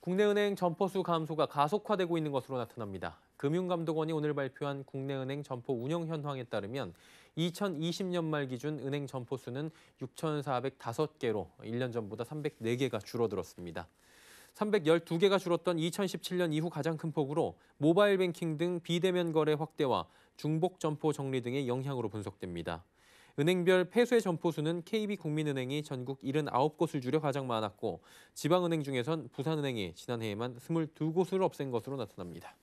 국내은행 점포수 감소가 가속화되고 있는 것으로 나타납니다. 금융감독원이 오늘 발표한 국내은행 점포 운영 현황에 따르면 2020년 말 기준 은행 점포수는 6,405개로 1년 전보다 304개가 줄어들었습니다. 312개가 줄었던 2017년 이후 가장 큰 폭으로 모바일 뱅킹 등 비대면 거래 확대와 중복 점포 정리 등의 영향으로 분석됩니다. 은행별 폐쇄 점포수는 KB국민은행이 전국 79곳을 줄여 가장 많았고 지방은행 중에선 부산은행이 지난해에만 22곳을 없앤 것으로 나타납니다.